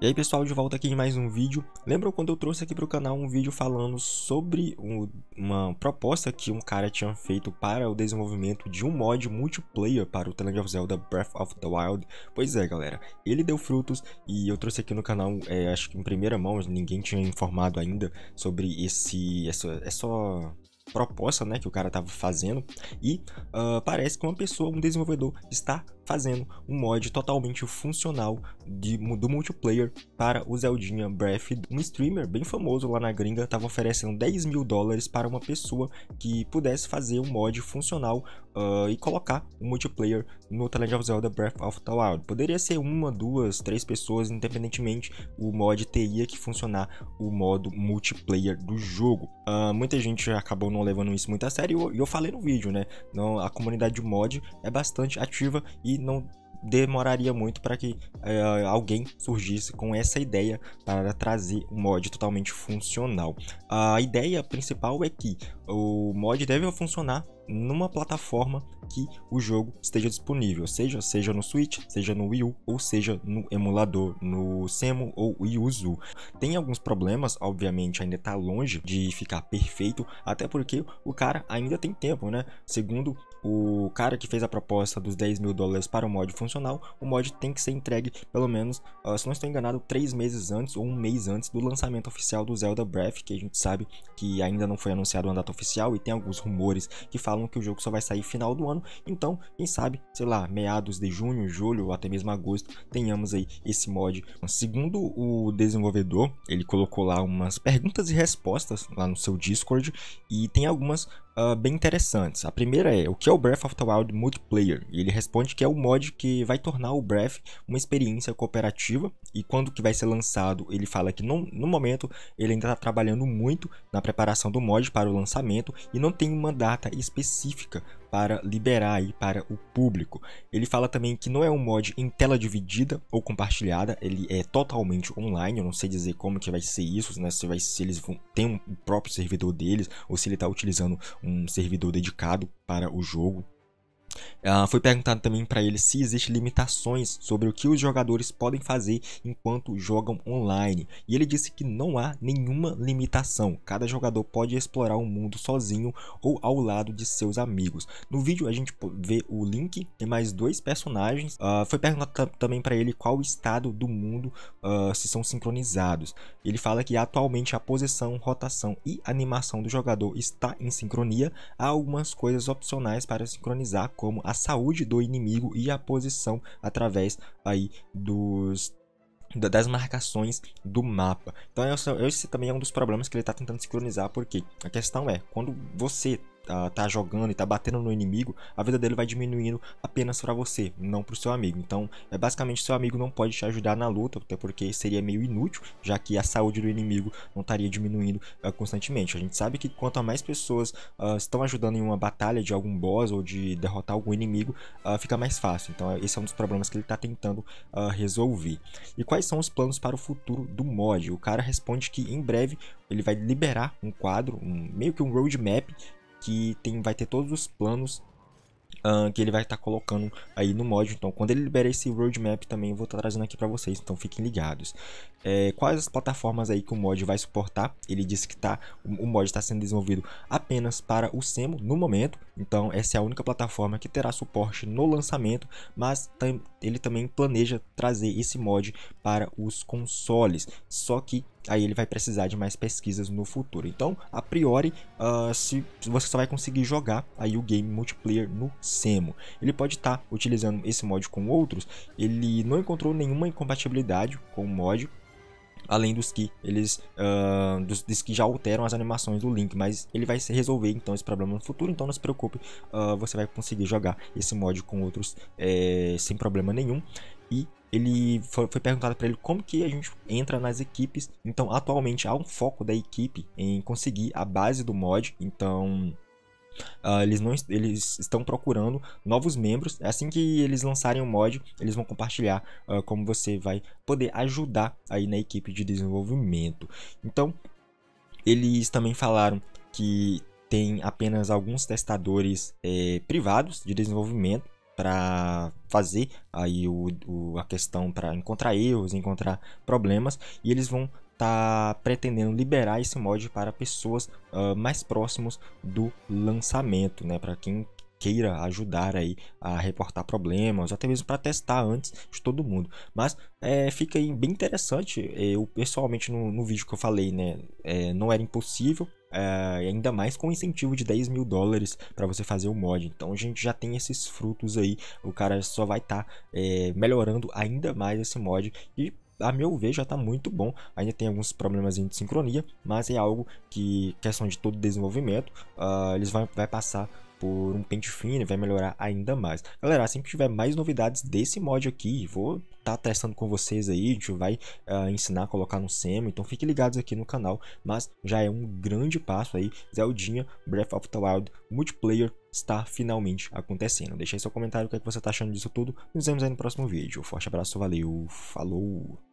E aí pessoal, de volta aqui em mais um vídeo. Lembram quando eu trouxe aqui para o canal um vídeo falando sobre uma proposta que um cara tinha feito para o desenvolvimento de um mod multiplayer para o The Legend of Zelda Breath of the Wild? Pois é galera, ele deu frutos e eu trouxe aqui no canal, é, acho que em primeira mão, ninguém tinha informado ainda sobre esse, essa, essa, proposta né, que o cara estava fazendo e uh, parece que uma pessoa, um desenvolvedor está fazendo um mod totalmente funcional de, do multiplayer para o Zeldinha Breath. Um streamer bem famoso lá na gringa estava oferecendo 10 mil dólares para uma pessoa que pudesse fazer um mod funcional uh, e colocar o um multiplayer no The Legend of Zelda Breath of the Wild. Poderia ser uma, duas, três pessoas, independentemente, o mod teria que funcionar o modo multiplayer do jogo. Uh, muita gente acabou não levando isso muito a sério e eu, eu falei no vídeo, né? Não, a comunidade de mod é bastante ativa e não demoraria muito para que uh, alguém surgisse com essa ideia para trazer um mod totalmente funcional. A ideia principal é que o mod deve funcionar numa plataforma que o jogo esteja disponível, seja seja no Switch, seja no Wii U, ou seja no emulador, no Semo ou Wii Uzu. Tem alguns problemas, obviamente ainda está longe de ficar perfeito, até porque o cara ainda tem tempo, né? Segundo o cara que fez a proposta dos 10 mil dólares para o mod funcional, o mod tem que ser entregue pelo menos, ah, se não estou enganado, 3 meses antes ou um mês antes do lançamento oficial do Zelda Breath, que a gente sabe que ainda não foi anunciado uma data oficial e tem alguns rumores que falam que o jogo só vai sair final do ano. Então, quem sabe, sei lá, meados de junho, julho ou até mesmo agosto, tenhamos aí esse mod. Segundo o desenvolvedor, ele colocou lá umas perguntas e respostas lá no seu Discord e tem algumas uh, bem interessantes. A primeira é o que é o Breath of the Wild Multiplayer? E ele responde que é o mod que vai tornar o Breath uma experiência cooperativa. E quando que vai ser lançado, ele fala que no momento ele ainda está trabalhando muito na preparação do mod para o lançamento e não tem uma data específica para liberar aí para o público. Ele fala também que não é um mod em tela dividida ou compartilhada, ele é totalmente online, eu não sei dizer como que vai ser isso, né? se, vai, se eles vão, têm um próprio servidor deles ou se ele está utilizando um servidor dedicado para o jogo, Uh, foi perguntado também para ele se existem limitações sobre o que os jogadores podem fazer enquanto jogam online. E ele disse que não há nenhuma limitação. Cada jogador pode explorar o mundo sozinho ou ao lado de seus amigos. No vídeo a gente vê o Link e mais dois personagens. Uh, foi perguntado também para ele qual estado do mundo uh, se são sincronizados. Ele fala que atualmente a posição, rotação e animação do jogador está em sincronia. Há algumas coisas opcionais para sincronizar, como como a saúde do inimigo e a posição através aí dos das marcações do mapa. Então esse também é um dos problemas que ele está tentando sincronizar, porque a questão é, quando você Tá, tá jogando e tá batendo no inimigo, a vida dele vai diminuindo apenas para você, não pro seu amigo. Então, é basicamente seu amigo não pode te ajudar na luta, até porque seria meio inútil, já que a saúde do inimigo não estaria diminuindo uh, constantemente. A gente sabe que quanto mais pessoas uh, estão ajudando em uma batalha de algum boss ou de derrotar algum inimigo, ah, fica mais fácil. Então, esse é um dos problemas que ele tá tentando ah, resolver. E quais são os planos para o futuro do mod? O cara responde que em breve ele vai liberar um quadro, um, meio que um roadmap que tem, vai ter todos os planos uh, que ele vai estar tá colocando aí no mod. Então, quando ele liberar esse roadmap também, eu vou estar tá trazendo aqui para vocês, então fiquem ligados. É, quais as plataformas aí que o mod vai suportar? Ele disse que tá, o, mod está sendo desenvolvido apenas para o Semo no momento, então essa é a única plataforma que terá suporte no lançamento, mas ele também planeja trazer esse mod para os consoles, só que aí ele vai precisar de mais pesquisas no futuro. Então, a priori, uh, se você só vai conseguir jogar aí o game multiplayer no Semo. Ele pode estar tá utilizando esse mod com outros, ele não encontrou nenhuma incompatibilidade com o mod, além dos que eles uh, dos, dos, que já alteram as animações do Link, mas ele vai resolver então esse problema no futuro, então não se preocupe, uh, você vai conseguir jogar esse mod com outros é, sem problema nenhum. E ele foi, foi perguntado para ele como que a gente entra nas equipes. Então, atualmente há um foco da equipe em conseguir a base do mod. Então, Uh, eles, não, eles estão procurando novos membros. Assim que eles lançarem o mod, eles vão compartilhar uh, como você vai poder ajudar aí na equipe de desenvolvimento. Então, eles também falaram que tem apenas alguns testadores é, privados de desenvolvimento para fazer aí o, o, a questão para encontrar erros, encontrar problemas e eles vão está pretendendo liberar esse mod para pessoas uh, mais próximos do lançamento, né? Para quem queira ajudar aí a reportar problemas, até mesmo para testar antes de todo mundo. Mas é, fica aí bem interessante. Eu pessoalmente no, no vídeo que eu falei, né, é, não era impossível. É, ainda mais com incentivo de 10 mil dólares para você fazer o mod. Então a gente já tem esses frutos aí. O cara só vai estar tá, é, melhorando ainda mais esse mod. E a meu ver, já está muito bom. Ainda tem alguns problemas de sincronia, mas é algo que, questão de todo desenvolvimento, uh, eles vão vai passar por um pente fino e vai melhorar ainda mais. Galera, assim que tiver mais novidades desse mod aqui, vou estar tá testando com vocês aí, a gente vai uh, ensinar a colocar no SEMA, então fiquem ligados aqui no canal, mas já é um grande passo aí, Zeldinha Breath of the Wild Multiplayer está finalmente acontecendo. Deixe aí seu comentário, o que, é que você está achando disso tudo, nos vemos aí no próximo vídeo. Forte abraço, valeu, falou!